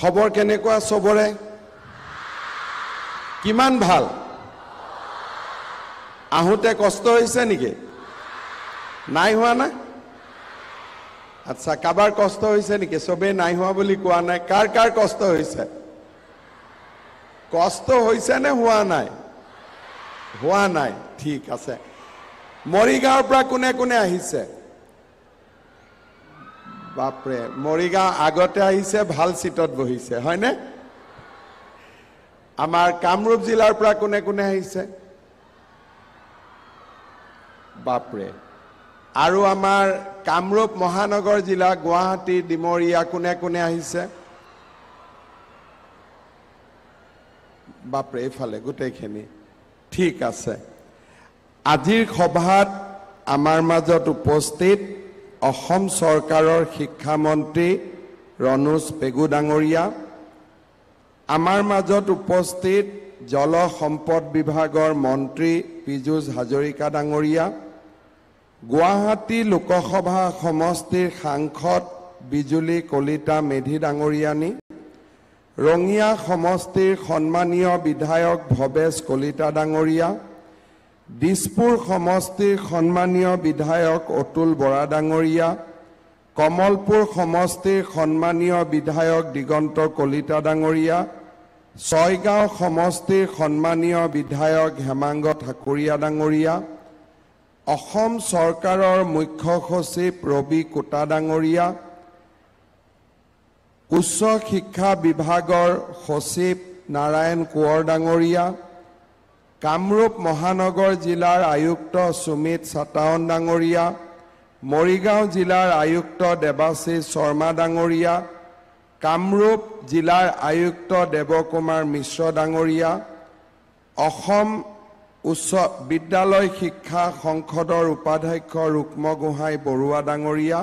খবৰ কেনেকুৱা চবৰে কিমান ভাল আহোঁতে কষ্ট হৈছে নেকি নাই হোৱা না আচ্ছা কাৰোবাৰ কষ্ট হৈছে নেকি চবেই নাই হোৱা বুলি কোৱা নাই কাৰ কাৰ কষ্ট হৈছে কষ্ট হৈছে নে হোৱা নাই হোৱা নাই ঠিক আছে মৰিগাঁৱৰ পৰা কোনে কোনে আহিছে বাপৰে মৰিগাঁও আগতে আহিছে ভাল চিটত বহিছে হয়নে আমাৰ কামৰূপ জিলাৰ পৰা কোনে কোনে আহিছে বাপৰে আৰু আমাৰ কামৰূপ মহানগৰ জিলা গুৱাহাটী ডিমৰীয়া কোনে কোনে আহিছে বাপৰে এইফালে গোটেইখিনি ঠিক আছে আজিৰ সভাত আমাৰ মাজত উপস্থিত অসম চৰকাৰৰ শিক্ষামন্ত্ৰী ৰণোজ পেগু ডাঙৰীয়া আমাৰ মাজত উপস্থিত জল সম্পদ বিভাগৰ মন্ত্ৰী পীযুষ হাজৰিকা ডাঙৰীয়া গুৱাহাটী লোকসভা সমষ্টিৰ সাংসদ বিজুলী কলিতা মেধি ডাঙৰীয়ানী ৰঙিয়া সমষ্টিৰ সন্মানীয় বিধায়ক ভৱেশ কলিতা ডাঙৰীয়া দিছপুৰ সমষ্টিৰ সন্মানীয় বিধায়ক অতুল বৰা বৰাডাঙৰীয়া কমলপুৰ সমষ্টিৰ সন্মানীয় বিধায়ক দিগন্ত কলিতা ডাঙৰীয়া ছয়গাঁও সমষ্টিৰ সন্মানীয় বিধায়ক হেমাংগ ঠাকুৰীয়া ডাঙৰীয়া অসম চৰকাৰৰ মুখ্য সচিব ৰবি কোটা ডাঙৰীয়া উচ্চ শিক্ষা বিভাগৰ সচিব নাৰায়ণ কোঁৱৰ ডাঙৰীয়া কামৰূপ মহানগৰ জিলাৰ আয়ুক্ত সুমিত ছাটাৱন ডাঙৰীয়া মৰিগাঁও জিলাৰ আয়ুক্ত দেৱাশী শৰ্মা ডাঙৰীয়া কামৰূপ জিলাৰ আয়ুক্ত দেৱকুমাৰ মিশ্ৰ ডাঙৰীয়া অসম উচ্চ বিদ্যালয় শিক্ষা সংসদৰ উপাধ্যক্ষ ৰুক্মগোহাঁই বৰুৱা ডাঙৰীয়া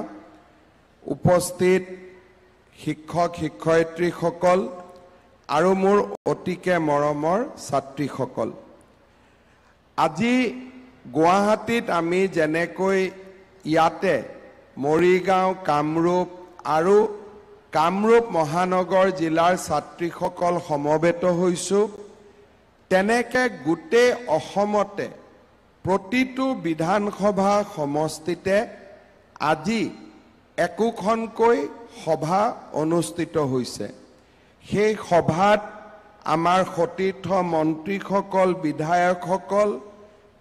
উপস্থিত শিক্ষক শিক্ষয়িত্ৰীসকল আৰু মোৰ অতিকে মৰমৰ ছাত্ৰীসকল আজি গুৱাহাটীত আমি যেনেকৈ ইয়াতে মৰিগাঁও কামৰূপ আৰু কামৰূপ মহানগৰ জিলাৰ ছাত্ৰীসকল সমবেত হৈছোঁ তেনেকৈ গোটেই অসমতে প্ৰতিটো বিধানসভা সমষ্টিতে আজি একোখনকৈ সভা অনুষ্ঠিত হৈছে সেই সভাত আমাৰ সতীৰ্থ মন্ত্ৰীসকল বিধায়কসকল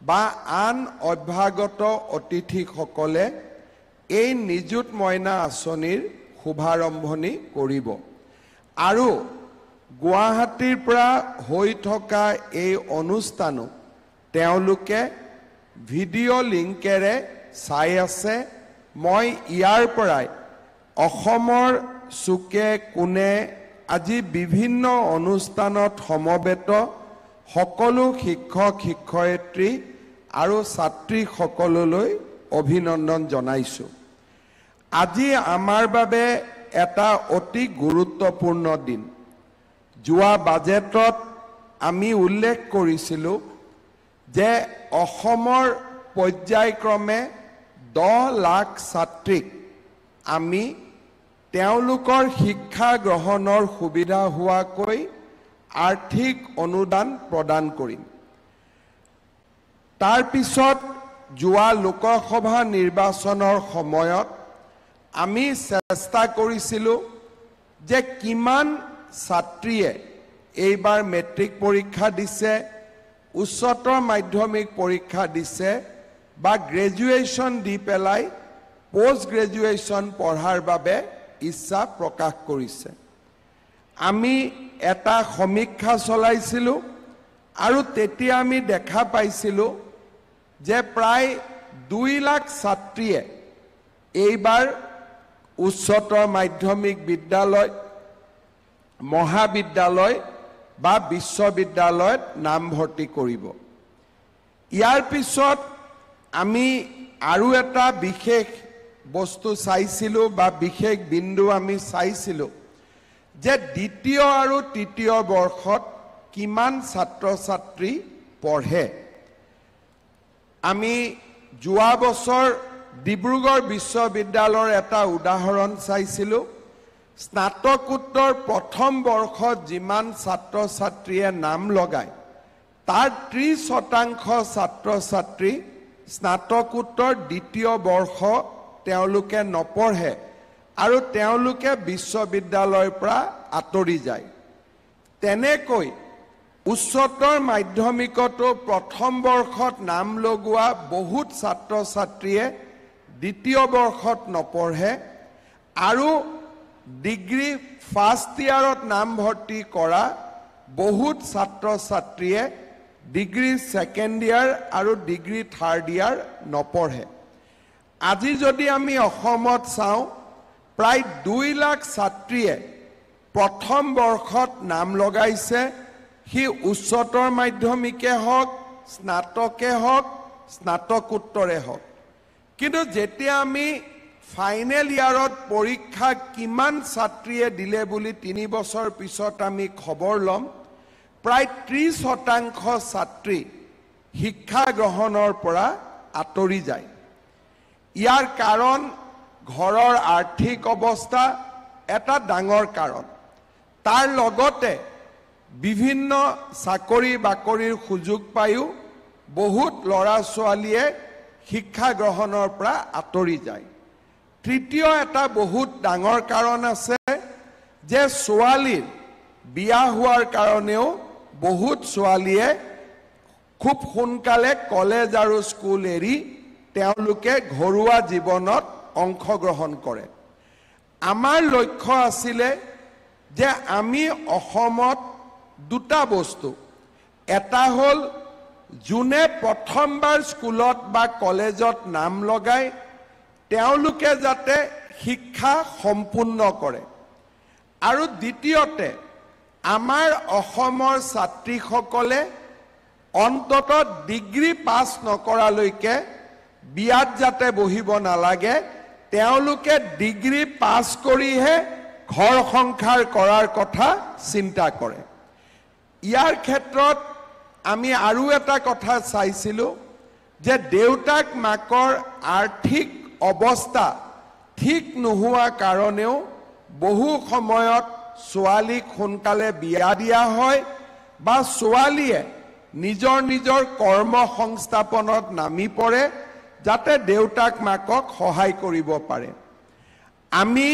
বা আন অভ্যাগত অতিথিসকলে এই নিযুত মইনা আঁচনিৰ শুভাৰম্ভণি কৰিব আৰু গুৱাহাটীৰ পৰা হৈ থকা এই অনুষ্ঠানো তেওঁলোকে ভিডিঅ' লিংকেৰে চাই আছে মই ইয়াৰ পৰাই অসমৰ চুকে কোণে আজি বিভিন্ন অনুষ্ঠানত সমবেত সকলো শিক্ষক শিক্ষয়িত্ৰী আৰু ছাত্ৰীসকললৈ অভিনন্দন জনাইছোঁ আজি আমাৰ বাবে এটা অতি গুৰুত্বপূৰ্ণ দিন যোৱা বাজেটত আমি উল্লেখ কৰিছিলোঁ যে অসমৰ পৰ্যায়ক্ৰমে দহ লাখ ছাত্ৰীক আমি তেওঁলোকৰ শিক্ষা গ্ৰহণৰ সুবিধা হোৱাকৈ আৰ্থিক অনুদান প্ৰদান কৰিম তাৰপিছত যোৱা লোকসভা নিৰ্বাচনৰ সময়ত আমি চেষ্টা কৰিছিলোঁ যে কিমান ছাত্ৰীয়ে এইবাৰ মেট্ৰিক পৰীক্ষা দিছে উচ্চতৰ মাধ্যমিক পৰীক্ষা দিছে বা গ্ৰেজুৱেশ্যন দি পেলাই পষ্ট গ্ৰেজুৱেশ্যন পঢ়াৰ বাবে ইচ্ছা প্ৰকাশ কৰিছে আমি এটা সমীক্ষা চলাইছিলোঁ আৰু তেতিয়া আমি দেখা পাইছিলোঁ যে প্ৰায় দুই লাখ ছাত্ৰীয়ে এইবাৰ উচ্চতৰ মাধ্যমিক বিদ্যালয় মহাবিদ্যালয় বা বিশ্ববিদ্যালয়ত নামভৰ্তি কৰিব ইয়াৰ পিছত আমি আৰু এটা বিশেষ বস্তু চাইছিলোঁ বা বিশেষ বিন্দু আমি চাইছিলোঁ যে দ্বিতীয় আৰু তৃতীয় বৰ্ষত কিমান ছাত্ৰ ছাত্ৰী পঢ়ে আমি যোৱা বছৰ ডিব্ৰুগড় বিশ্ববিদ্যালয়ৰ এটা উদাহৰণ চাইছিলোঁ স্নাতকোত্তৰ প্ৰথম বৰ্ষত যিমান ছাত্ৰ ছাত্ৰীয়ে নাম লগায় তাৰ ত্ৰিছ শতাংশ ছাত্ৰ ছাত্ৰী স্নাতকোত্তৰ দ্বিতীয় বৰ্ষ তেওঁলোকে নপঢ়ে আৰু তেওঁলোকে বিশ্ববিদ্যালয়ৰ পৰা আঁতৰি যায় তেনেকৈ উচ্চতৰ মাধ্যমিকতো প্ৰথম বৰ্ষত নাম লগোৱা বহুত ছাত্ৰ ছাত্ৰীয়ে দ্বিতীয় বৰ্ষত নপঢ়ে আৰু ডিগ্ৰী ফাৰ্ষ্ট ইয়াৰত নামভৰ্তি কৰা বহুত ছাত্ৰ ছাত্ৰীয়ে ডিগ্ৰী ছেকেণ্ড ইয়াৰ আৰু ডিগ্ৰী থাৰ্ড ইয়াৰ নপঢ়ে আজি যদি আমি অসমত চাওঁ প্ৰায় দুই লাখ ছাত্ৰীয়ে প্ৰথম বৰ্ষত নাম লগাইছে সি উচ্চতৰ মাধ্যমিকে হওক স্নাতকে হওক স্নাতকোত্তৰে হওক কিন্তু যেতিয়া আমি ফাইনেল ইয়াৰত পৰীক্ষা কিমান ছাত্ৰীয়ে দিলে বুলি তিনি বছৰ পিছত আমি খবৰ ল'ম প্ৰায় ত্ৰিছ শতাংশ ছাত্ৰী শিক্ষা গ্ৰহণৰ পৰা আঁতৰি যায় ইয়াৰ কাৰণ ঘৰৰ আৰ্থিক অৱস্থা এটা ডাঙৰ কাৰণ তাৰ লগতে বিভিন্ন চাকৰি বাকৰিৰ সুযোগ পায়ো বহুত ল'ৰা ছোৱালীয়ে শিক্ষা গ্ৰহণৰ পৰা আঁতৰি যায় তৃতীয় এটা বহুত ডাঙৰ কাৰণ আছে যে ছোৱালীৰ বিয়া হোৱাৰ কাৰণেও বহুত ছোৱালীয়ে খুব সোনকালে কলেজ আৰু স্কুল এৰি তেওঁলোকে ঘৰুৱা জীৱনত অংশগ্ৰহণ কৰে আমাৰ লক্ষ্য আছিলে যে আমি অসমত দুটা বস্তু এটা হ'ল যোনে প্ৰথমবাৰ স্কুলত বা কলেজত নাম লগায় তেওঁলোকে যাতে শিক্ষা সম্পূৰ্ণ কৰে আৰু দ্বিতীয়তে আমাৰ অসমৰ ছাত্ৰীসকলে অন্ততঃ ডিগ্ৰী পাছ নকৰালৈকে বিয়াত যাতে বহিব নালাগে তেওঁলোকে ডিগ্ৰী পাছ কৰিহে ঘৰ সংসাৰ কৰাৰ কথা চিন্তা কৰে ইয়াৰ ক্ষেত্ৰত আমি আৰু এটা কথা চাইছিলোঁ যে দেউতাক মাকৰ আৰ্থিক অৱস্থা ঠিক নোহোৱা কাৰণেও বহু সময়ত ছোৱালীক সোনকালে বিয়া দিয়া হয় বা ছোৱালীয়ে নিজৰ নিজৰ কৰ্ম সংস্থাপনত নামি পৰে যাতে দেউতাক মাকক সহায় কৰিব পাৰে আমি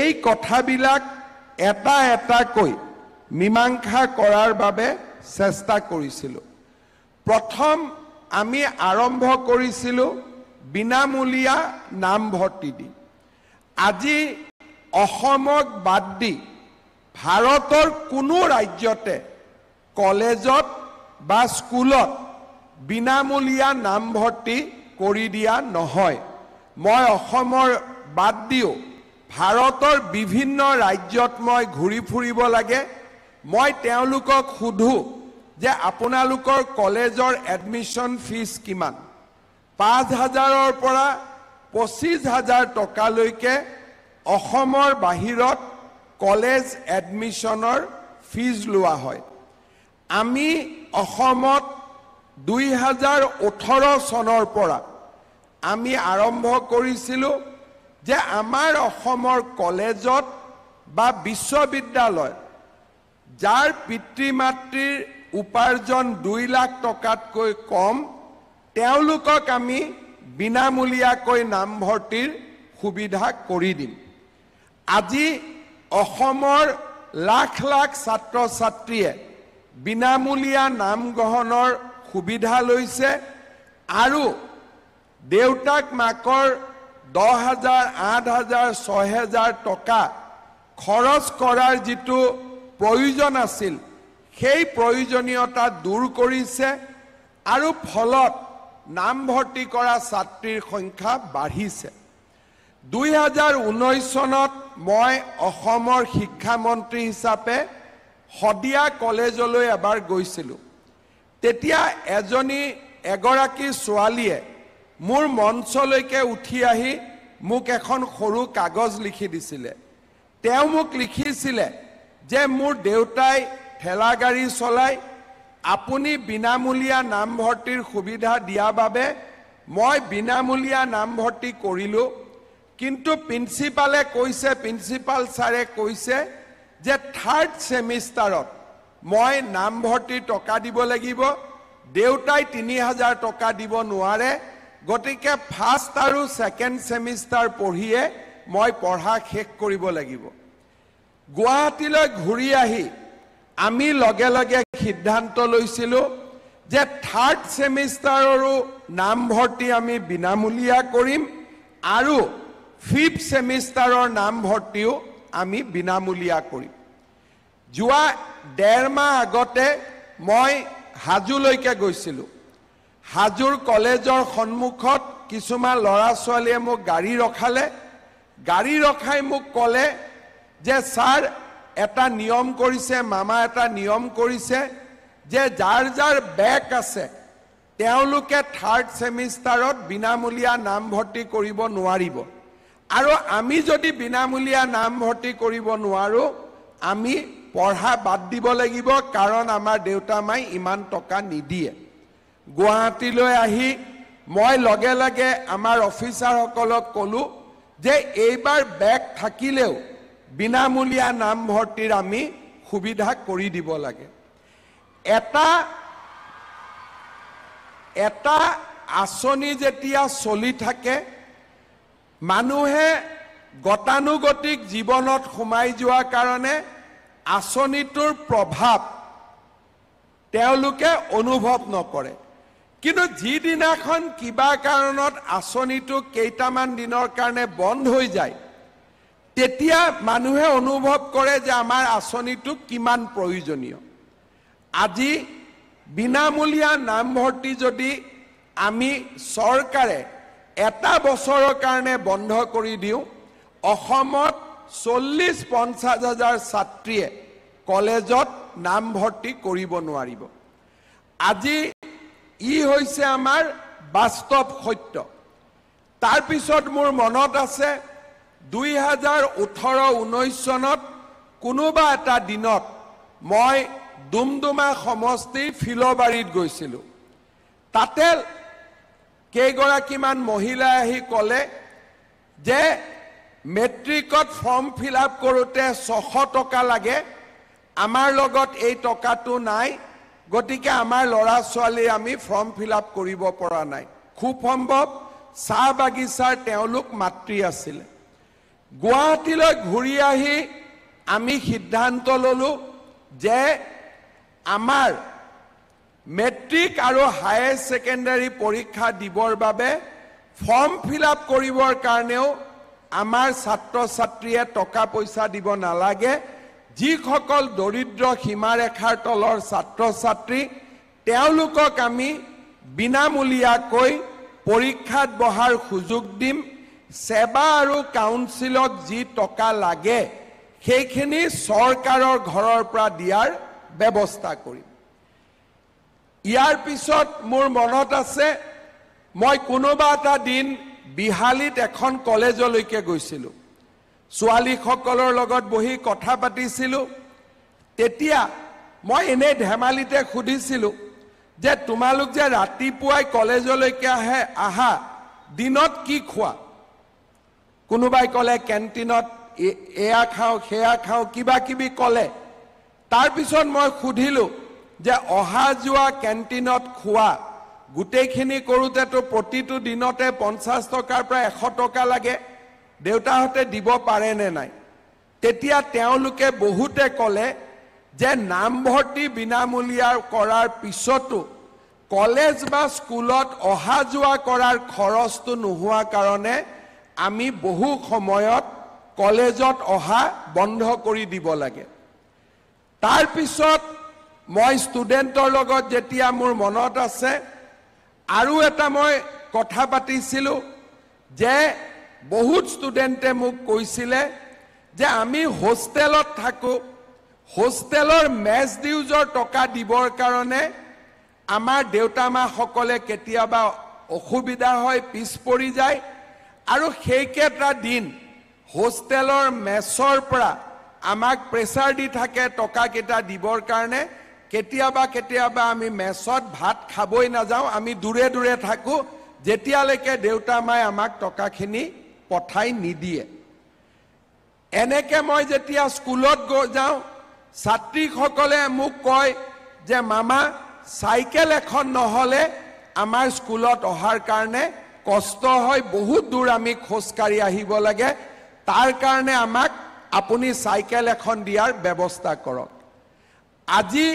এই কথাবিলাক এটা এটাকৈ মীমাংসা কৰাৰ বাবে চেষ্টা কৰিছিলোঁ প্ৰথম আমি আৰম্ভ কৰিছিলোঁ বিনামূলীয়া নামভৰ্তি দি আজি অসমক বাদ দি ভাৰতৰ কোনো ৰাজ্যতে কলেজত বা স্কুলত বিনামূলীয়া নামভৰ্তি কৰি দিয়া নহয় মই অসমৰ বাদ দিও ভাৰতৰ বিভিন্ন ৰাজ্যত মই ঘূৰি ফুৰিব লাগে মই তেওঁলোকক সোধো যে আপোনালোকৰ কলেজৰ এডমিশ্যন ফিজ কিমান পাঁচ হাজাৰৰ পৰা পঁচিছ হাজাৰ টকালৈকে অসমৰ বাহিৰত কলেজ এডমিশ্যনৰ ফিজ লোৱা হয় আমি অসমত দুই হাজাৰ ওঠৰ চনৰ পৰা আমি আৰম্ভ কৰিছিলোঁ যে আমাৰ অসমৰ কলেজত বা বিশ্ববিদ্যালয় যাৰ পিতৃ মাতৃৰ উপাৰ্জন দুই লাখ টকাতকৈ কম তেওঁলোকক আমি বিনামূলীয়াকৈ নামভৰ্তিৰ সুবিধা কৰি দিম আজি অসমৰ লাখ লাখ ছাত্ৰ ছাত্ৰীয়ে বিনামূলীয়া নাম গ্ৰহণৰ সুবিধা লৈছে আৰু দেউতাক মাকৰ দহ হাজাৰ আঠ হাজাৰ ছহেজাৰ টকা খৰচ কৰাৰ যিটো প্ৰয়োজন আছিল সেই প্ৰয়োজনীয়তা দূৰ কৰিছে আৰু ফলত নামভৰ্তি কৰা ছাত্ৰীৰ সংখ্যা বাঢ়িছে দুই হাজাৰ ঊনৈছ চনত মই অসমৰ শিক্ষামন্ত্ৰী হিচাপে শদিয়া কলেজলৈ এবাৰ গৈছিলোঁ তেতিয়া এজনী এগৰাকী ছোৱালীয়ে মোৰ মঞ্চলৈকে উঠি আহি মোক এখন সৰু কাগজ লিখি দিছিলে তেওঁ মোক লিখিছিলে যে মোৰ দেউতাই ঠেলা গাড়ী চলাই আপুনি বিনামূলীয়া নামভৰ্তিৰ সুবিধা দিয়াৰ বাবে মই বিনামূলীয়া নামভৰ্তি কৰিলোঁ কিন্তু প্ৰিন্সিপালে কৈছে প্ৰিন্সিপাল ছাৰে কৈছে যে থাৰ্ড ছেমিষ্টাৰত মই নামভৰ্তিৰ টকা দিব লাগিব দেউতাই তিনি হাজাৰ টকা দিব নোৱাৰে গতিকে ফাৰ্ষ্ট আৰু ছেকেণ্ড ছেমিষ্টাৰ পঢ়িয়ে মই পঢ়া শেষ কৰিব লাগিব গুৱাহাটীলৈ ঘূৰি আহি আমি লগে লগে সিদ্ধান্ত লৈছিলোঁ যে থাৰ্ড ছেমিষ্টাৰৰো নামভৰ্তি আমি বিনামূলীয়া কৰিম আৰু ফিফ্থ ছেমিষ্টাৰৰ নামভৰ্তিও আমি বিনামূলীয়া কৰিম যোৱা ডেৰ মাহ আগতে মই হাজুলৈকে গৈছিলোঁ হাজোৰ কলেজৰ সন্মুখত কিছুমান ল'ৰা ছোৱালীয়ে মোক গাড়ী ৰখালে গাড়ী ৰখাই মোক ক'লে যে ছাৰ এটা নিয়ম কৰিছে মামা এটা নিয়ম কৰিছে যে যাৰ যাৰ বেগ আছে তেওঁলোকে থাৰ্ড ছেমিষ্টাৰত বিনামূলীয়া নামভৰ্তি কৰিব নোৱাৰিব আৰু আমি যদি বিনামূলীয়া নামভৰ্তি কৰিব নোৱাৰোঁ আমি পঢ়া বাদ দিব লাগিব কাৰণ আমাৰ দেউতা মাই ইমান টকা নিদিয়ে গুৱাহাটীলৈ আহি মই লগে লগে আমাৰ অফিচাৰসকলক ক'লোঁ যে এইবাৰ বেগ থাকিলেও বিনামূলীয়া নামভৰ্তিৰ আমি সুবিধা কৰি দিব লাগে এটা এটা আঁচনি যেতিয়া চলি থাকে মানুহে গতানুগতিক জীৱনত সোমাই যোৱাৰ কাৰণে আঁচনিটোৰ প্ৰভাৱ তেওঁলোকে অনুভৱ নকৰে কিন্তু যিদিনাখন কিবা কাৰণত আঁচনিটো কেইটামান দিনৰ কাৰণে বন্ধ হৈ যায় তেতিয়া মানুহে অনুভৱ কৰে যে আমাৰ আঁচনিটো কিমান প্ৰয়োজনীয় আজি বিনামূলীয়া নামভৰ্তি যদি আমি চৰকাৰে এটা বছৰৰ কাৰণে বন্ধ কৰি দিওঁ অসমত চল্লিছ পঞ্চাছ হাজাৰ ছাত্ৰীয়ে কলেজত নামভৰ্তি কৰিব নোৱাৰিব আজি ই হৈছে আমাৰ বাস্তৱ সত্য তাৰপিছত মোৰ মনত আছে দুই হাজাৰ ওঠৰ ঊনৈছ চনত কোনোবা এটা দিনত মই ডুমডুমা সমষ্টিৰ ফিলবাৰীত গৈছিলোঁ তাতে কেইগৰাকীমান মহিলাই আহি ক'লে যে মেট্ৰিকত ফৰ্ম ফিল আপ কৰোঁতে ছশ টকা লাগে আমাৰ লগত এই টকাটো নাই গতিকে আমাৰ ল'ৰা ছোৱালীয়ে আমি ফৰ্ম ফিল আপ কৰিব পৰা নাই খুব সম্ভৱ চাহ বাগিচাৰ তেওঁলোক মাতৃ আছিলে গুৱাহাটীলৈ ঘূৰি আহি আমি সিদ্ধান্ত ল'লোঁ যে আমাৰ মেট্ৰিক আৰু হায়াৰ ছেকেণ্ডেৰী পৰীক্ষা দিবৰ বাবে ফৰ্ম ফিল আপ কৰিবৰ কাৰণেও আমাৰ ছাত্ৰ ছাত্ৰীয়ে টকা পইচা দিব নালাগে যিসকল দৰিদ্ৰ সীমাৰেখাৰ তলৰ ছাত্ৰ ছাত্ৰী তেওঁলোকক আমি বিনামূলীয়াকৈ পৰীক্ষাত বহাৰ সুযোগ দিম সেৱা আৰু কাউন্সিলক যি টকা লাগে সেইখিনি চৰকাৰৰ ঘৰৰ পৰা দিয়াৰ ব্যৱস্থা কৰিম ইয়াৰ পিছত মোৰ মনত আছে মই কোনোবা এটা দিন বিহালীত এখন কলেজলৈকে গৈছিলোঁ ছোৱালীসকলৰ লগত বহি কথা পাতিছিলোঁ তেতিয়া মই এনেই ধেমালিতে সুধিছিলোঁ যে তোমালোক যে ৰাতিপুৱাই কলেজলৈকে আহে আহা দিনত কি খোৱা কোনোবাই ক'লে কেণ্টিনত এয়া খাওঁ সেয়া খাওঁ কিবাকিবি ক'লে তাৰপিছত মই সুধিলোঁ যে অহা যোৱা কেণ্টিনত খোৱা গোটেইখিনি কৰোঁতেতো প্ৰতিটো দিনতে পঞ্চাছ টকাৰ পৰা এশ টকা লাগে দেউতাহঁতে দিব পাৰে নে নাই তেতিয়া তেওঁলোকে বহুতে ক'লে যে নামভৰ্তি বিনামূলীয়া কৰাৰ পিছতো কলেজ বা স্কুলত অহা যোৱা কৰাৰ খৰচটো নোহোৱা কাৰণে আমি বহু সময়ত কলেজত অহা বন্ধ কৰি দিব লাগে তাৰপিছত মই ষ্টুডেণ্টৰ লগত যেতিয়া মোৰ মনত আছে আৰু এটা মই কথা পাতিছিলোঁ যে বহুত ষ্টুডেণ্টে মোক কৈছিলে যে আমি হোষ্টেলত থাকোঁ হোষ্টেলৰ মেচ ডিউজৰ টকা দিবৰ কাৰণে আমাৰ দেউতা মাসকলে কেতিয়াবা অসুবিধা হয় পিছ পৰি যায় আৰু সেইকেইটা দিন হোষ্টেলৰ মেচৰ পৰা আমাক প্ৰেছাৰ দি থাকে টকাকেইটা দিবৰ কাৰণে কেতিয়াবা কেতিয়াবা আমি মেচত ভাত খাবই নাযাওঁ আমি দূৰে দূৰে থাকোঁ যেতিয়ালৈকে দেউতা মায়ে আমাক টকাখিনি পঠাই নিদিয়ে এনেকে মই যেতিয়া স্কুলত যাওঁ ছাত্ৰীসকলে মোক কয় যে মামা চাইকেল এখন নহ'লে আমাৰ স্কুলত অহাৰ কাৰণে কষ্ট হয় বহুত দূৰ আমি খোজকাঢ়ি আহিব লাগে তাৰ কাৰণে আমাক আপুনি চাইকেল এখন দিয়াৰ ব্যৱস্থা কৰক আজি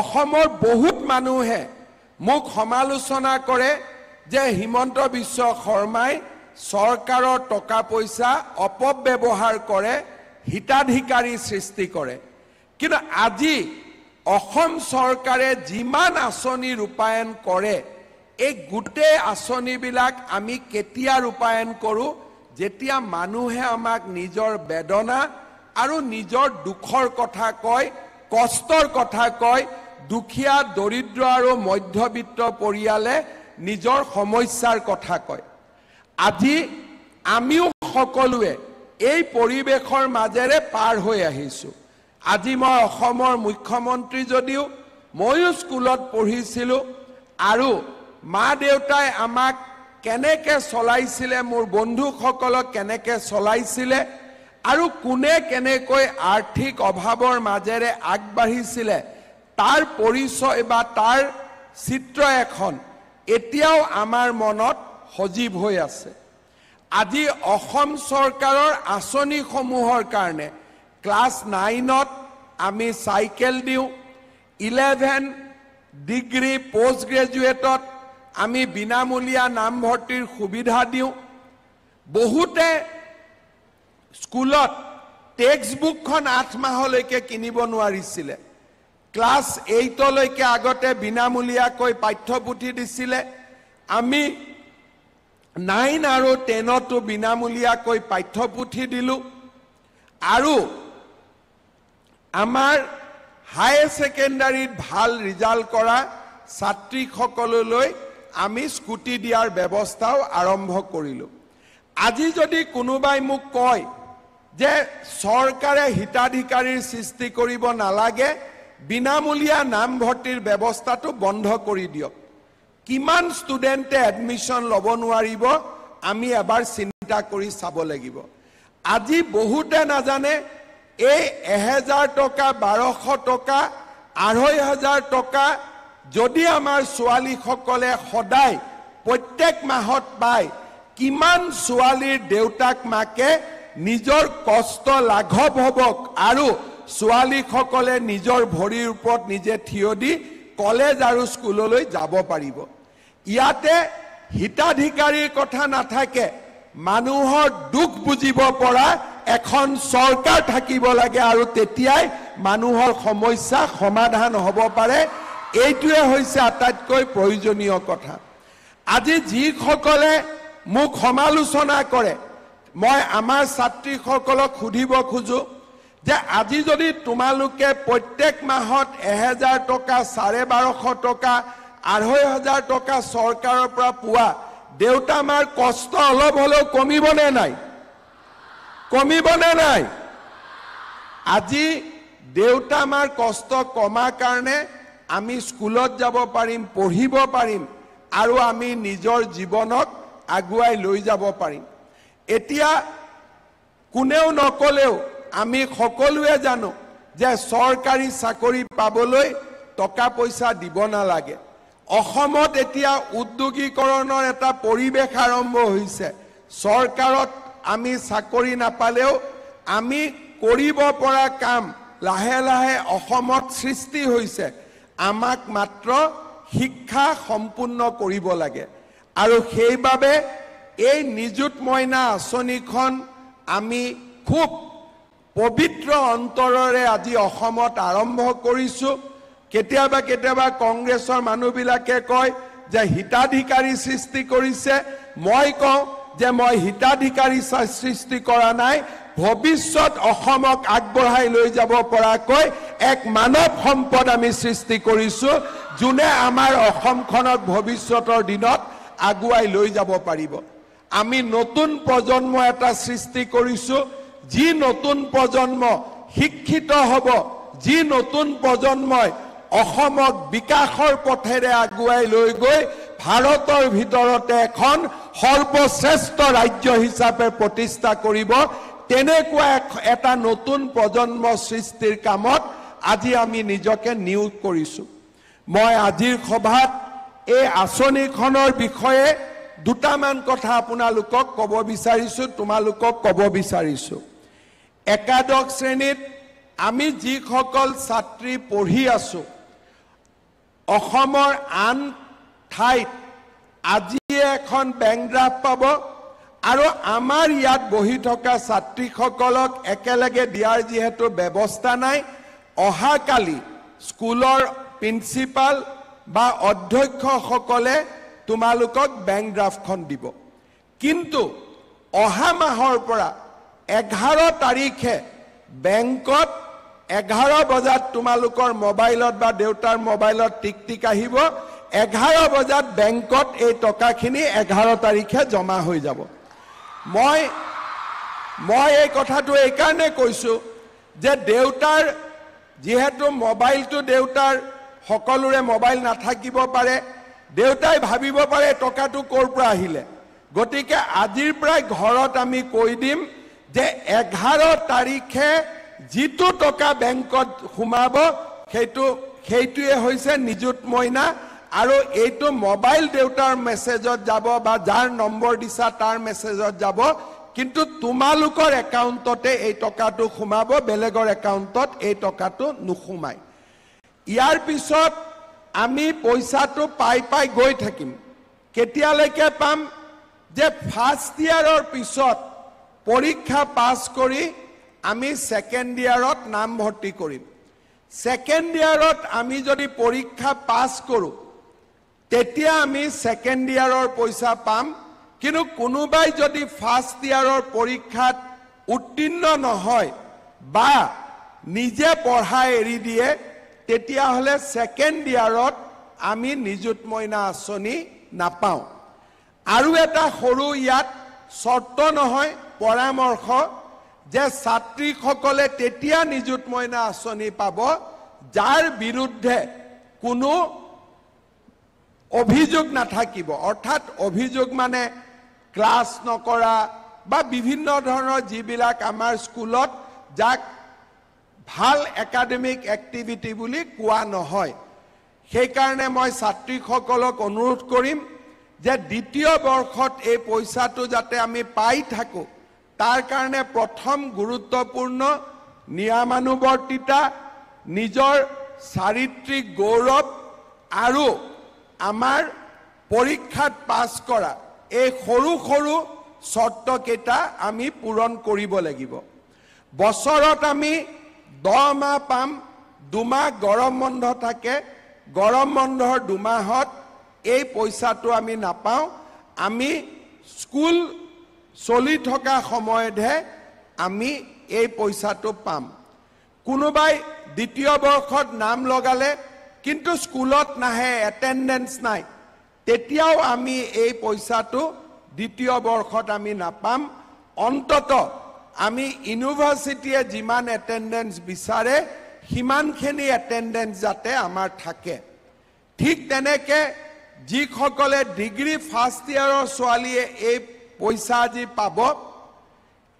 অসমৰ বহুত মানুহে মোক সমালোচনা কৰে যে হিমন্ত বিশ্ব শৰ্মাই চৰকাৰৰ টকা পইচা অপব্যৱহাৰ কৰে হিতাধিকাৰী সৃষ্টি কৰে কিন্তু আজি অসম চৰকাৰে যিমান আঁচনি ৰূপায়ণ কৰে এই গোটেই আঁচনিবিলাক আমি কেতিয়া ৰূপায়ণ কৰোঁ যেতিয়া মানুহে আমাক নিজৰ বেদনা আৰু নিজৰ দুখৰ কথা কয় কষ্টৰ কথা কয় দুখীয়া দৰিদ্ৰ আৰু মধ্যবিত্ত পৰিয়ালে নিজৰ সমস্যাৰ কথা কয় আজি আমিও সকলোৱে এই পৰিৱেশৰ মাজেৰে পাৰ হৈ আহিছোঁ আজি মই অসমৰ মুখ্যমন্ত্ৰী যদিও ময়ো স্কুলত পঢ়িছিলোঁ আৰু মা দেউতাই আমাক কেনেকৈ চলাইছিলে মোৰ বন্ধুসকলক কেনেকৈ চলাইছিলে আৰু কোনে কেনেকৈ আৰ্থিক অভাৱৰ মাজেৰে আগবাঢ়িছিলে তাৰ পৰিচয় বা তাৰ চিত্ৰ এখন এতিয়াও আমাৰ মনত সজীৱ হৈ আছে আজি অসম চৰকাৰৰ আঁচনিসমূহৰ কাৰণে ক্লাছ নাইনত আমি চাইকেল দিওঁ ইলেভেন ডিগ্ৰী পষ্ট গ্ৰেজুৱেটত আমি বিনামূলীয়া নামভৰ্তিৰ সুবিধা দিওঁ বহুতে স্কুলত টেক্সট বুকখন আঠ মাহলৈকে কিনিব নোৱাৰিছিলে ক্লাছ এইটলৈকে আগতে বিনামূলীয়াকৈ পাঠ্যপুথি দিছিলে আমি নাইন আৰু টেনতো বিনামূলীয়াকৈ পাঠ্যপুথি দিলোঁ আৰু আমাৰ হায়াৰ ছেকেণ্ডাৰীত ভাল ৰিজাল্ট কৰা ছাত্ৰীসকললৈ আমি স্কুটি দিয়াৰ ব্যৱস্থাও আৰম্ভ কৰিলোঁ আজি যদি কোনোবাই মোক কয় যে চৰকাৰে হিতাধিকাৰীৰ সৃষ্টি কৰিব নালাগে বিনামূলীয়া নামভৰ্তিৰ ব্যৱস্থাটো বন্ধ কৰি দিয়ক কিমান ষ্টুডেণ্টে এডমিশ্যন ল'ব নোৱাৰিব আমি এবাৰ চিন্তা কৰি চাব লাগিব আজি বহুতে নাজানে এই এহেজাৰ টকা বাৰশ টকা আঢ়ৈ হাজাৰ টকা যদি আমাৰ ছোৱালীসকলে সদায় প্ৰত্যেক মাহত পায় কিমান ছোৱালীৰ দেউতাক মাকে নিজৰ কষ্ট লাঘৱ হ'বক আৰু ছোৱালীসকলে নিজৰ ভৰিৰ ওপৰত নিজে থিয় দি কলেজ আৰু স্কুললৈ যাব পাৰিব ইয়াতে হিতাধিকাৰীৰ কথা নাথাকে মানুহৰ দুখ বুজিব পৰা এখন চৰকাৰ থাকিব লাগে আৰু তেতিয়াই মানুহৰ সমস্যা সমাধান হ'ব পাৰে এইটোৱে হৈছে আটাইতকৈ প্ৰয়োজনীয় কথা আজি যিসকলে মোক সমালোচনা কৰে মই আমাৰ ছাত্ৰীসকলক সুধিব খোজোঁ যে আজি যদি তোমালোকে প্ৰত্যেক মাহত এহেজাৰ টকা চাৰে বাৰশ টকা আঢ়ৈ হাজাৰ টকা চৰকাৰৰ পৰা পোৱা দেউতা মাৰ কষ্ট অলপ হ'লেও কমিবনে নাই কমিব নে নাই আজি দেউতা মাৰ কষ্ট কমা কাৰণে আমি স্কুলত যাব পাৰিম পঢ়িব পাৰিম আৰু আমি নিজৰ জীৱনক আগুৱাই লৈ যাব পাৰিম এতিয়া কোনেও নক'লেও আমি সকলোৱে জানো যে চৰকাৰী চাকৰি পাবলৈ টকা পইচা দিব নালাগে অসমত এতিয়া উদ্যোগীকৰণৰ এটা পৰিৱেশ আৰম্ভ হৈছে চৰকাৰত আমি চাকৰি নাপালেও আমি কৰিব পৰা কাম লাহে লাহে অসমত সৃষ্টি হৈছে আমাক মাত্ৰ শিক্ষা সম্পূৰ্ণ কৰিব লাগে আৰু সেইবাবে এই নিযুত মইনা আঁচনিখন আমি খুব পবিত্ৰ অন্তৰৰে আজি অসমত আৰম্ভ কৰিছোঁ কেতিয়াবা কেতিয়াবা কংগ্ৰেছৰ মানুহবিলাকে কয় যে হিতাধিকাৰী সৃষ্টি কৰিছে মই কওঁ যে মই হিতাধিকাৰী সৃষ্টি কৰা নাই ভৱিষ্যত অসমক আগবঢ়াই লৈ যাব পৰাকৈ এক মানৱ সম্পদ আমি সৃষ্টি কৰিছো যোনে আমাৰ অসমখনক ভৱিষ্যতৰ দিনত আগুৱাই লৈ যাব পাৰিব আমি নতুন প্ৰজন্ম এটা সৃষ্টি কৰিছো যি নতুন প্ৰজন্ম শিক্ষিত হ'ব যি নতুন প্ৰজন্মই অসমক বিকাশৰ পথেৰে আগুৱাই লৈ গৈ ভাৰতৰ ভিতৰতে এখন সৰ্বশ্ৰেষ্ঠ ৰাজ্য হিচাপে প্ৰতিষ্ঠা কৰিব তেনেকুৱা এটা নতুন প্ৰজন্ম সৃষ্টিৰ কামত আজি আমি নিজকে নিয়োগ কৰিছোঁ মই আজিৰ সভাত এই আঁচনিখনৰ বিষয়ে দুটামান কথা আপোনালোকক ক'ব বিচাৰিছোঁ তোমালোকক ক'ব বিচাৰিছোঁ একাদশ শ্ৰেণীত আমি যিসকল ছাত্ৰী পঢ়ি আছোঁ অসমৰ আন ঠাইত আজিয়ে এখন বেংক ড্ৰাফ্ট পাব আৰু আমাৰ ইয়াত বহি থকা ছাত্ৰীসকলক একেলগে দিয়াৰ যিহেতু ব্যৱস্থা নাই অহাকালি স্কুলৰ প্ৰিন্সিপাল বা অধ্যক্ষসকলে তোমালোকক বেংক ড্ৰাফ্টখন দিব কিন্তু অহা মাহৰ পৰা এঘাৰ তাৰিখে বেংকত এঘাৰ বজাত তোমালোকৰ মোবাইলত বা দেউতাৰ মোবাইলত টিক টিক আহিব এঘাৰ বজাত বেংকত এই টকাখিনি এঘাৰ তাৰিখে জমা হৈ যাব মই মই এই কথাটো এইকাৰণে কৈছোঁ যে দেউতাৰ যিহেতু মোবাইলটো দেউতাৰ সকলোৰে মোবাইল নাথাকিব পাৰে দেউতাই ভাবিব পাৰে টকাটো ক'ৰ পৰা আহিলে গতিকে আজিৰ পৰাই ঘৰত আমি কৈ দিম যে এঘাৰ তাৰিখে যিটো টকা বেংকত সোমাব সেইটো সেইটোৱে হৈছে নিযুত মইনা আৰু এইটো মোবাইল দেউতাৰ মেছেজত যাব বা যাৰ নম্বৰ দিছা তাৰ মেছেজত যাব কিন্তু তোমালোকৰ একাউণ্টতে এই টকাটো সোমাব বেলেগৰ একাউণ্টত এই টকাটো নোসোমায় ইয়াৰ পিছত আমি পইচাটো পাই পাই গৈ থাকিম কেতিয়ালৈকে পাম যে ফাৰ্ষ্ট ইয়াৰৰ পিছত পৰীক্ষা পাছ কৰি আমি ছেকেণ্ড ইয়াৰত নামভৰ্তি কৰিম ছেকেণ্ড ইয়াৰত আমি যদি পৰীক্ষা পাছ কৰোঁ তেতিয়া আমি ছেকেণ্ড ইয়াৰৰ পইচা পাম কিন্তু কোনোবাই যদি ফাৰ্ষ্ট ইয়াৰৰ পৰীক্ষাত উত্তীৰ্ণ নহয় বা নিজে পঢ়া এৰি দিয়ে তেতিয়াহ'লে ছেকেণ্ড ইয়াৰত আমি নিযুত মইনা আঁচনি নাপাওঁ আৰু এটা সৰু ইয়াত চৰ্ত নহয় পৰামৰ্শ যে ছাত্ৰীসকলে তেতিয়া নিযুত মইনা আঁচনি পাব যাৰ বিৰুদ্ধে কোনো অভিযোগ নাথাকিব অৰ্থাৎ অভিযোগ মানে ক্লাছ নকৰা বা বিভিন্ন ধৰণৰ যিবিলাক আমাৰ স্কুলত যাক ভাল একাডেমিক এক্টিভিটি বুলি কোৱা নহয় সেইকাৰণে মই ছাত্ৰীসকলক অনুৰোধ কৰিম যে দ্বিতীয় বৰ্ষত এই পইচাটো যাতে আমি পাই থাকোঁ তাৰ কাৰণে প্ৰথম গুৰুত্বপূৰ্ণ নিয়মানুৱৰ্তিতা নিজৰ চাৰিত্ৰিক গৌৰৱ আৰু আমাৰ পৰীক্ষাত পাছ কৰা এই সৰু সৰু চৰ্তকেইটা আমি পূৰণ কৰিব লাগিব বছৰত আমি দহ মাহ পাম দুমাহ গৰম বন্ধ থাকে গৰম বন্ধৰ দুমাহত এই পইচাটো আমি নাপাওঁ আমি স্কুল চলি থকা সময়তহে আমি এই পইচাটো পাম কোনোবাই দ্বিতীয় বৰ্ষত নাম লগালে কিন্তু স্কুলত নাহে এটেণ্ডেঞ্চ নাই তেতিয়াও আমি এই পইচাটো দ্বিতীয় বৰ্ষত আমি নাপাম অন্তত আমি ইউনিভাৰ্চিটিয়ে যিমান এটেণ্ডেঞ্চ বিচাৰে সিমানখিনি এটেণ্ডেঞ্চ যাতে আমাৰ থাকে ঠিক তেনেকৈ যিসকলে ডিগ্ৰী ফাৰ্ষ্ট ইয়াৰৰ ছোৱালীয়ে এই পইচা আজি পাব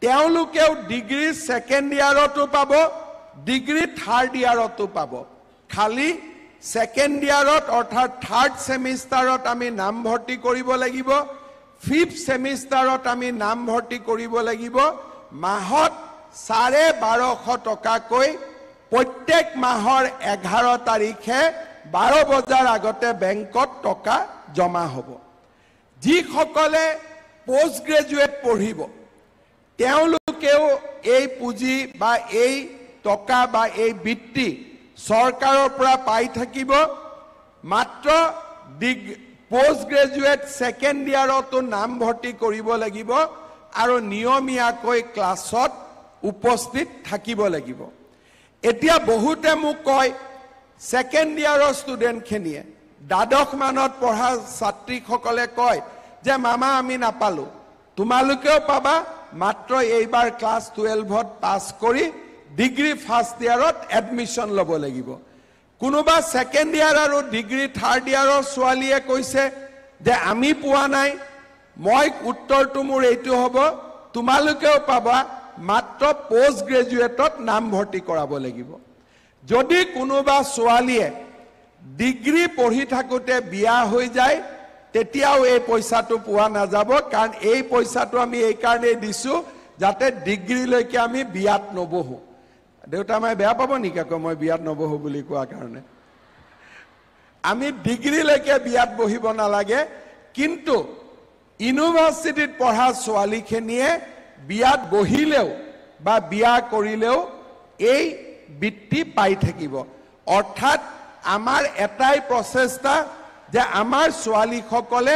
তেওঁলোকেও ডিগ্ৰী ছেকেণ্ড ইয়াৰতো পাব ডিগ্ৰী থাৰ্ড ইয়াৰতো পাব খালি ছেকেণ্ড ইয়াৰত অৰ্থাৎ থাৰ্ড ছেমিষ্টাৰত আমি নামভৰ্তি কৰিব লাগিব ফিফ্থ ছেমিষ্টাৰত আমি নামভৰ্তি কৰিব লাগিব মাহত চাৰে বাৰশ টকাকৈ প্ৰত্যেক মাহৰ এঘাৰ তাৰিখে বাৰ বজাৰ আগতে বেংকত টকা জমা হ'ব যিসকলে পষ্ট গ্ৰেজুৱেট পঢ়িব তেওঁলোকেও এই পুঁজি বা এই টকা বা এই বৃত্তি চৰকাৰৰ পৰা পাই থাকিব মাত্ৰ ডিগ পষ্ট গ্ৰেজুৱেট ছেকেণ্ড ইয়াৰতো নামভৰ্তি কৰিব লাগিব আৰু নিয়মীয়াকৈ ক্লাছত উপস্থিত থাকিব লাগিব এতিয়া বহুতে মোক কয় ছেকেণ্ড ইয়াৰৰ ষ্টুডেণ্টখিনিয়ে দ্বাদশমানত পঢ়া ছাত্ৰীসকলে কয় যে মামা আমি নাপালো তোমালোকেও পাবা মাত্ৰ এইবাৰ ক্লাছ টুৱেলভত পাছ কৰি ডিগ্ৰী ফাৰ্ষ্ট ইয়াৰত এডমিশ্যন ল'ব লাগিব কোনোবা ছেকেণ্ড ইয়াৰ আৰু ডিগ্ৰী থাৰ্ড ইয়াৰৰ ছোৱালীয়ে কৈছে যে আমি পোৱা নাই মই উত্তৰটো মোৰ এইটো হ'ব তোমালোকেও পাবা মাত্ৰ পষ্ট গ্ৰেজুৱেটত নামভৰ্তি কৰাব লাগিব যদি কোনোবা ছোৱালীয়ে ডিগ্ৰী পঢ়ি থাকোঁতে বিয়া হৈ যায় তেতিয়াও এই পইচাটো পোৱা নাযাব কাৰণ এই পইচাটো আমি এইকাৰণেই দিছোঁ যাতে ডিগ্ৰীলৈকে আমি বিয়াত নবহোঁ দেউতা মায়ে বেয়া পাব নেকি আকৌ মই বিয়াত নবহোঁ বুলি কোৱাৰ কাৰণে আমি ডিগ্ৰীলৈকে বিয়াত বহিব নালাগে কিন্তু ইউনিভাৰ্চিটিত পঢ়া ছোৱালীখিনিয়ে বিয়াত বহিলেও বা বিয়া কৰিলেও এই বৃত্তি পাই থাকিব অৰ্থাৎ আমাৰ এটাই প্ৰচেষ্টা যে আমাৰ ছোৱালীসকলে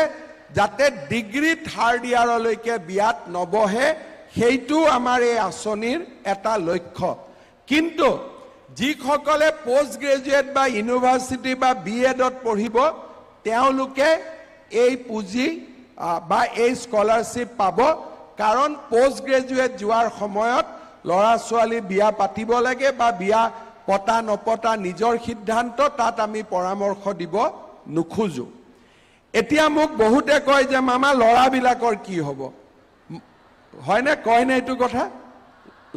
যাতে ডিগ্ৰী থাৰ্ড ইয়াৰলৈকে বিয়াত নবহে সেইটো আমাৰ এই আঁচনিৰ এটা লক্ষ্য কিন্তু যিসকলে পষ্ট গ্ৰেজুৱেট বা ইউনিভাৰ্চিটি বা বি এডত পঢ়িব তেওঁলোকে এই পুঁজি বা এই স্কলাৰশ্বিপ পাব কাৰণ পষ্ট গ্ৰেজুৱেট যোৱাৰ সময়ত ল'ৰা ছোৱালী বিয়া পাতিব লাগে বা বিয়া পতা নপতা নিজৰ সিদ্ধান্ত তাত আমি পৰামৰ্শ দিব নোখোজো এতিয়া মোক বহুতে কয় যে মামা ল'ৰাবিলাকৰ কি হ'ব হয়নে কয়নে এইটো কথা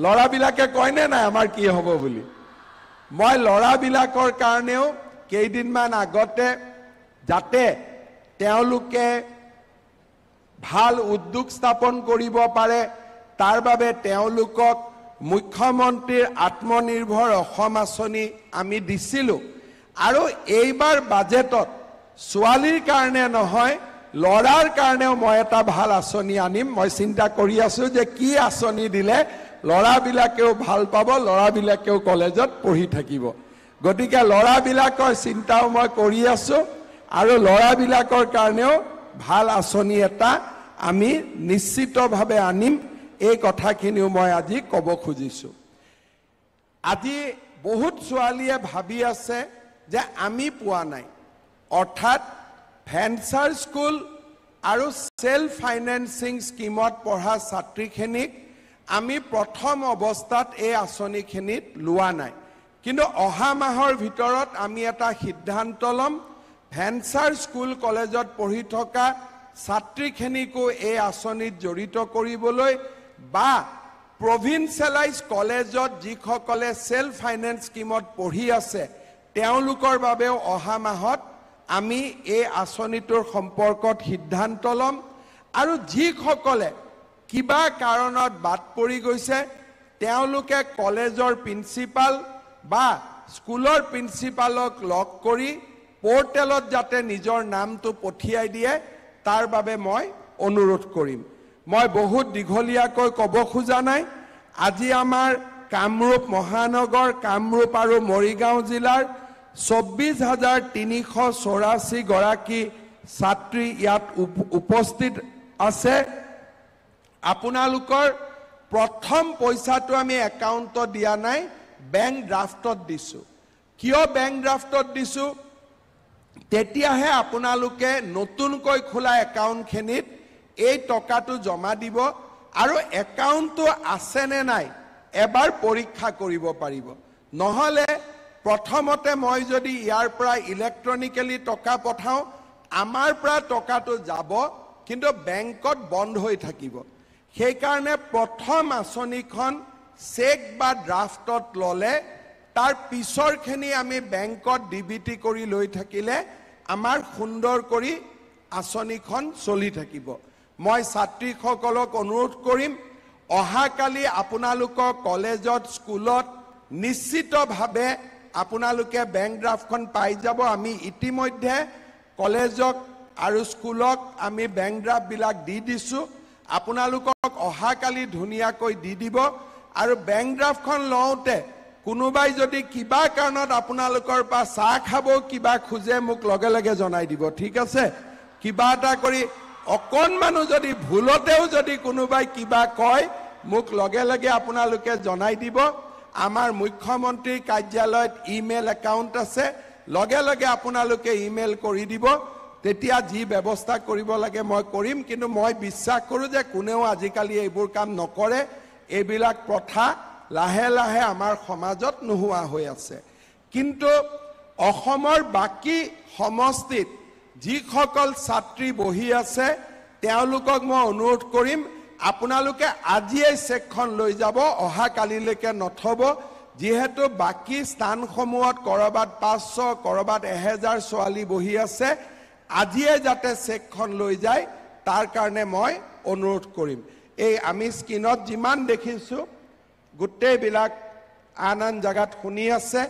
ল'ৰাবিলাকে কয়নে নাই আমাৰ কি হ'ব বুলি মই ল'ৰাবিলাকৰ কাৰণেও কেইদিনমান আগতে যাতে তেওঁলোকে ভাল উদ্যোগ স্থাপন কৰিব পাৰে তাৰ বাবে তেওঁলোকক মুখ্যমন্ত্ৰীৰ আত্মনিৰ্ভৰ অসম আঁচনি আমি দিছিলোঁ আৰু এইবাৰ বাজেটত ছোৱালীৰ কাৰণে নহয় ল'ৰাৰ কাৰণেও মই এটা ভাল আঁচনি আনিম মই চিন্তা কৰি আছোঁ যে কি আঁচনি দিলে ল'ৰাবিলাকেও ভাল পাব ল'ৰাবিলাকেও কলেজত পঢ়ি থাকিব গতিকে ল'ৰাবিলাকৰ চিন্তাও মই কৰি আছোঁ আৰু ল'ৰাবিলাকৰ কাৰণেও ভাল আঁচনি এটা আমি নিশ্চিতভাৱে আনিম এই কথাখিনিও মই আজি ক'ব খুজিছোঁ আজি বহুত ছোৱালীয়ে ভাবি আছে যে আমি পোৱা নাই অৰ্থাৎ ভেঞ্চাৰ স্কুল আৰু ছেল্ফ ফাইনেন্সিং স্কিমত পঢ়া ছাত্ৰীখিনিক আমি প্ৰথম অৱস্থাত এই আঁচনিখিনিত লোৱা নাই কিন্তু অহা মাহৰ ভিতৰত আমি এটা সিদ্ধান্ত ল'ম ভেঞ্চাৰ স্কুল কলেজত পঢ়ি থকা ছাত্ৰীখিনিকো এই আঁচনিত জড়িত কৰিবলৈ বা প্ৰভিঞ্চিয়েলাইজ কলেজত যিসকলে ছেল্ফ ফাইনেন্স স্কিমত পঢ়ি আছে তেওঁলোকৰ বাবেও অহা মাহত আমি এই আঁচনিটোৰ সম্পৰ্কত সিদ্ধান্ত ল'ম আৰু যিসকলে কিবা কাৰণত বাট পৰি গৈছে তেওঁলোকে কলেজৰ প্ৰিন্সিপাল বা স্কুলৰ প্ৰিন্সিপালক লগ কৰি পৰ্টেলত যাতে নিজৰ নামটো পঠিয়াই দিয়ে তাৰ বাবে মই অনুৰোধ কৰিম মই বহুত দীঘলীয়াকৈ ক'ব খোজা নাই আজি আমাৰ কামৰূপ মহানগৰ কামৰূপ আৰু মৰিগাঁও জিলাৰ চৌব্বিছ হাজাৰ তিনিশ চৌৰাশী গৰাকী ছাত্ৰী ইয়াত উপস্থিত আছে আপোনালোকৰ প্ৰথম পইচাটো আমি একাউণ্টত দিয়া নাই বেংক ড্ৰাফ্টত দিছোঁ কিয় বেংক ড্ৰাফ্টত দিছোঁ তেতিয়াহে আপোনালোকে নতুনকৈ খোলা একাউণ্টখিনিত এই টকাটো জমা দিব আৰু একাউণ্টটো আছেনে নাই এবাৰ পৰীক্ষা কৰিব পাৰিব নহ'লে প্ৰথমতে মই যদি ইয়াৰ পৰা ইলেক্ট্ৰনিকেলি টকা পঠাওঁ আমাৰ পৰা টকাটো যাব কিন্তু বেংকত বন্ধ হৈ থাকিব সেইকাৰণে প্ৰথম আঁচনিখন চেক বা ড্ৰাফ্টত ল'লে তাৰ পিছৰখিনি আমি বেংকত ডি বি টি কৰি লৈ থাকিলে আমাৰ সুন্দৰ কৰি আঁচনিখন চলি থাকিব মই ছাত্ৰীসকলক অনুৰোধ কৰিম অহাকালি আপোনালোকৰ কলেজত স্কুলত নিশ্চিতভাৱে আপোনালোকে বেংক ড্ৰাফ্টখন পাই যাব আমি ইতিমধ্যে কলেজক আৰু স্কুলক আমি বেংক ড্ৰাফ্টবিলাক দি দিছোঁ আপোনালোকক অহাকালি ধুনীয়াকৈ দি দিব আৰু বেংক ড্ৰাফ্টখন লওঁতে কোনোবাই যদি কিবা কাৰণত আপোনালোকৰ পৰা চাহ খাব কিবা খোজে মোক লগে লগে জনাই দিব ঠিক আছে কিবা এটা কৰি অকণমানো যদি ভুলতেও যদি কোনোবাই কিবা কয় মোক লগে লগে আপোনালোকে জনাই দিব আমাৰ মুখ্যমন্ত্ৰীৰ কাৰ্যালয়ত ইমেইল একাউণ্ট আছে লগে লগে আপোনালোকে ইমেইল কৰি দিব তেতিয়া যি ব্যৱস্থা কৰিব লাগে মই কৰিম কিন্তু মই বিশ্বাস কৰোঁ যে কোনেও আজিকালি এইবোৰ কাম নকৰে এইবিলাক প্ৰথা লাহে লাহে আমাৰ সমাজত নোহোৱা হৈ আছে কিন্তু অসমৰ বাকী সমষ্টিত যিসকল ছাত্ৰী বহি আছে তেওঁলোকক মই অনুৰোধ কৰিম আপোনালোকে আজিয়ে চেকখন লৈ যাব অহাকালিলৈকে নথব যিহেতু বাকী স্থানসমূহত ক'ৰবাত পাঁচশ ক'ৰবাত এহেজাৰ ছোৱালী বহি আছে আজিয়ে যাতে চেকখন লৈ যায় তাৰ কাৰণে মই অনুৰোধ কৰিম এই আমি স্ক্ৰীণত যিমান দেখিছোঁ গোটেইবিলাক আন আন জেগাত শুনি আছে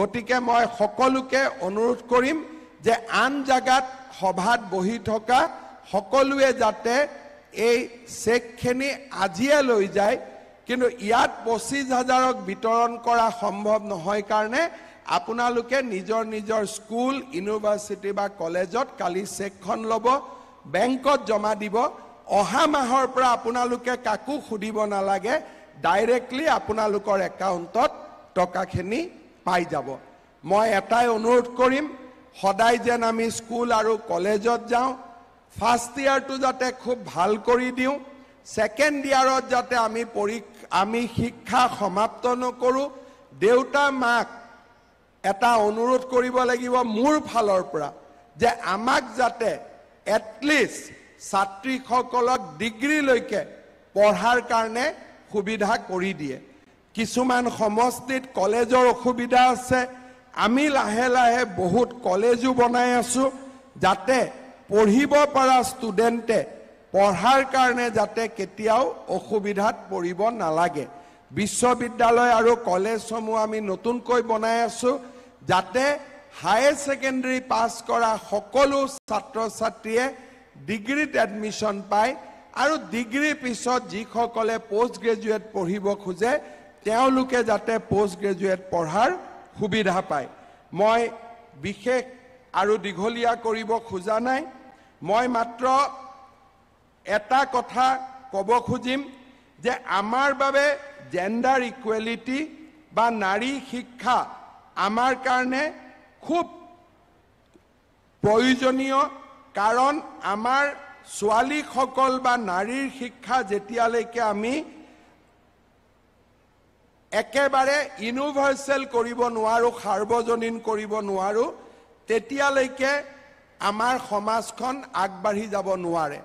গতিকে মই সকলোকে অনুৰোধ কৰিম যে আন জেগাত সভাত বহি থকা সকলোৱে যাতে এই চেকখিনি আজিয়ে লৈ যায় কিন্তু ইয়াত পঁচিছ হাজাৰক বিতৰণ কৰা সম্ভৱ নহয় কাৰণে আপোনালোকে নিজৰ নিজৰ স্কুল ইউনিভাৰ্চিটি বা কলেজত কালি চেকখন ল'ব বেংকত জমা দিব অহা মাহৰ পৰা আপোনালোকে কাকো সুধিব নালাগে ডাইৰেক্টলি আপোনালোকৰ একাউণ্টত টকাখিনি পাই যাব মই এটাই অনুৰোধ কৰিম সদায় যেন আমি স্কুল আৰু কলেজত যাওঁ ফাৰ্ষ্ট ইয়াৰটো যাতে খুব ভাল কৰি দিওঁ ছেকেণ্ড ইয়াৰত যাতে আমি পৰীক্ষা আমি শিক্ষা সমাপ্ত নকৰোঁ দেউতা মাক এটা অনুৰোধ কৰিব লাগিব মোৰ ফালৰ পৰা যে আমাক যাতে এটলিষ্ট ছাত্ৰীসকলক ডিগ্ৰীলৈকে পঢ়াৰ কাৰণে সুবিধা কৰি দিয়ে কিছুমান সমষ্টিত কলেজৰ অসুবিধা আছে আমি লাহে লাহে বহুত কলেজো বনাই আছোঁ যাতে পঢ়িব পৰা ষ্টুডেণ্টে পঢ়াৰ কাৰণে যাতে কেতিয়াও অসুবিধাত পৰিব নালাগে বিশ্ববিদ্যালয় আৰু কলেজসমূহ আমি নতুনকৈ বনাই আছোঁ যাতে হায়াৰ ছেকেণ্ডেৰী পাছ কৰা সকলো ছাত্ৰ ছাত্ৰীয়ে ডিগ্ৰীত এডমিশ্যন পায় আৰু ডিগ্ৰীৰ পিছত যিসকলে পষ্ট গ্ৰেজুৱেট পঢ়িব খোজে তেওঁলোকে যাতে পষ্ট গ্ৰেজুৱেট পঢ়াৰ সুবিধা পায় মই বিশেষ আৰু দীঘলীয়া কৰিব খোজা নাই মই মাত্ৰ এটা কথা ক'ব খুজিম যে আমাৰ বাবে জেণ্ডাৰ ইকুৱেলিটি বা নাৰী শিক্ষা আমাৰ কাৰণে খুব প্ৰয়োজনীয় কাৰণ আমাৰ ছোৱালীসকল বা নাৰীৰ শিক্ষা যেতিয়ালৈকে আমি একেবাৰে ইউনিভাৰ্চেল কৰিব নোৱাৰোঁ সাৰ্বজনীন কৰিব নোৱাৰোঁ তেতিয়ালৈকে আমাৰ সমাজখন আগবাঢ়ি যাব নোৱাৰে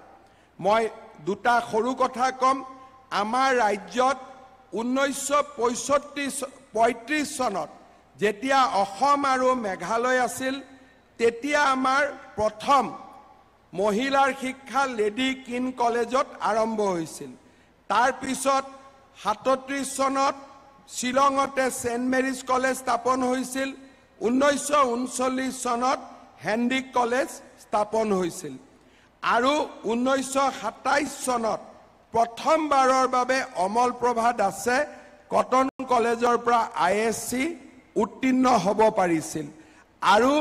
মই দুটা সৰু কথা ক'ম আমাৰ ৰাজ্যত ঊনৈছশ পঁয়ষষ্ঠি পঁয়ত্ৰিছ চনত যেতিয়া অসম আৰু মেঘালয় আছিল তেতিয়া আমাৰ প্ৰথম মহিলাৰ শিক্ষা লেডি কিন কলেজত আৰম্ভ হৈছিল তাৰপিছত সাতত্ৰিছ চনত শ্বিলঙতে ছেণ্ট মেৰিজ কলেজ স্থাপন হৈছিল ঊনৈছশ চনত হেণ্ডিক কলেজ স্থাপন হৈছিল আৰু ঊনৈছশ চনত প্ৰথমবাৰৰ বাবে অমল প্ৰভা দাসে কটন কলেজৰ পৰা আই এছ চি উত্তীৰ্ণ হ'ব পাৰিছিল আৰু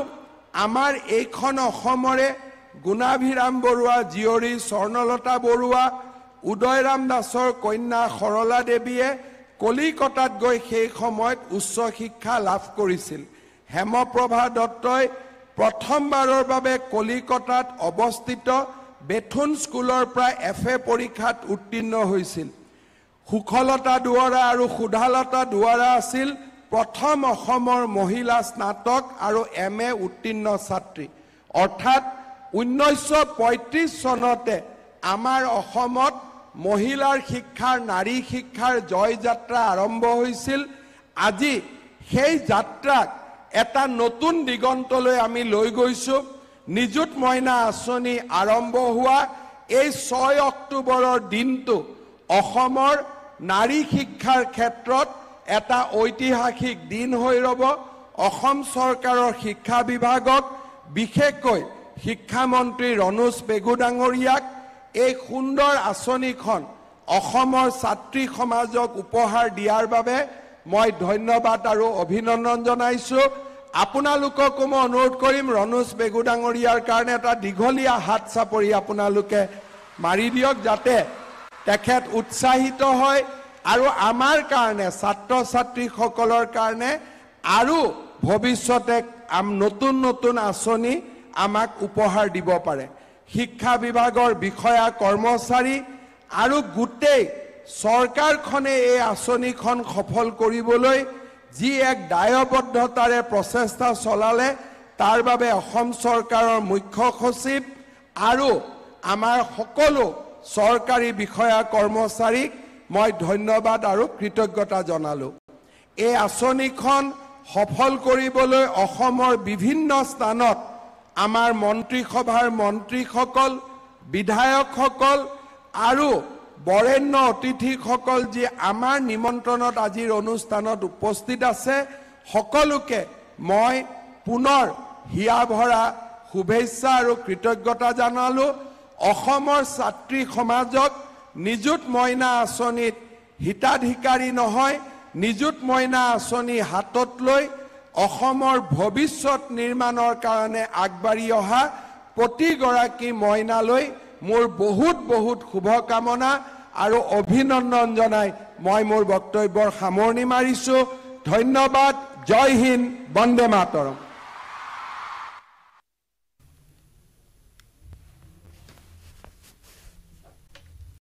আমাৰ এইখন অসমৰে গুণাভিৰাম বৰুৱা জীয়ৰী স্বৰ্ণলতা বৰুৱা উদয়ৰাম দাসৰ কন্যা সৰলা দেৱীয়ে কলিকতাত গৈ সেই সময়ত উচ্চ শিক্ষা লাভ কৰিছিল হেমপ্ৰভা দত্তই প্ৰথমবাৰৰ বাবে কলিকতাত অৱস্থিত বেথুন স্কুলৰ পৰা এফ এ পৰীক্ষাত উত্তীৰ্ণ হৈছিল সুখলতা দুৱাৰা আৰু সুধালতা দুৱাৰা আছিল প্ৰথম অসমৰ মহিলা স্নাতক আৰু এম এ উত্তীৰ্ণ ছাত্ৰী অৰ্থাৎ ঊনৈছশ পঁয়ত্ৰিছ চনতে আমাৰ অসমত মহিলাৰ শিক্ষাৰ নাৰী শিক্ষাৰ জয়যাত্ৰা আৰম্ভ হৈছিল আজি সেই যাত্ৰাক এটা নতুন দিগন্তলৈ আমি লৈ গৈছোঁ নিযুত মইনা আঁচনি আৰম্ভ হোৱা এই ছয় অক্টোবৰৰ দিনটো অসমৰ নাৰী শিক্ষাৰ ক্ষেত্ৰত এটা ঐতিহাসিক দিন হৈ ৰ'ব অসম চৰকাৰৰ শিক্ষা বিভাগক বিশেষকৈ শিক্ষামন্ত্ৰী ৰণোজ পেগু ডাঙৰীয়াক এই সুন্দৰ আঁচনিখন অসমৰ ছাত্ৰী সমাজক উপহাৰ দিয়াৰ বাবে মই ধন্যবাদ আৰু অভিনন্দন জনাইছোঁ আপোনালোককো মই অনুৰোধ কৰিম ৰণোজ বেগু ডাঙৰীয়াৰ কাৰণে এটা দীঘলীয়া হাত চাপৰি আপোনালোকে মাৰি দিয়ক যাতে তেখেত উৎসাহিত হয় আৰু আমাৰ কাৰণে ছাত্ৰ ছাত্ৰীসকলৰ কাৰণে আৰু ভৱিষ্যতে নতুন নতুন আঁচনি আমাক উপহাৰ দিব পাৰে শিক্ষা বিভাগৰ বিষয়া কৰ্মচাৰী আৰু গোটেই চৰকাৰখনে এই আঁচনিখন সফল কৰিবলৈ যি এক দায়বদ্ধতাৰে প্ৰচেষ্টা চলালে তাৰ বাবে অসম চৰকাৰৰ মুখ্য সচিব আৰু আমাৰ সকলো চৰকাৰী বিষয়া কৰ্মচাৰীক মই ধন্যবাদ আৰু কৃতজ্ঞতা জনালোঁ এই আঁচনিখন সফল কৰিবলৈ অসমৰ বিভিন্ন স্থানত আমাৰ মন্ত্ৰীসভাৰ মন্ত্ৰীসকল বিধায়কসকল আৰু বৰেণ্য অতিথিসকল যি আমাৰ নিমন্ত্ৰণত আজিৰ অনুষ্ঠানত উপস্থিত আছে সকলোকে মই পুনৰ হিয়া ভৰা শুভেচ্ছা আৰু কৃতজ্ঞতা জনালোঁ অসমৰ ছাত্ৰী সমাজক নিযুত মইনা আঁচনিত হিতাধিকাৰী নহয় নিযুত মইনা আঁচনি হাতত লৈ অসমৰ ভৱিষ্যত নিৰ্মাণৰ কাৰণে আগবাঢ়ি অহা প্ৰতিগৰাকী মইনালৈ মোৰ বহুত বহুত শুভকামনা আৰু অভিনন্দন জনাই মই মোৰ বক্তব্যৰ সামৰণি মাৰিছোঁ ধন্যবাদ জয় হিন্দ বন্দে মাতৰম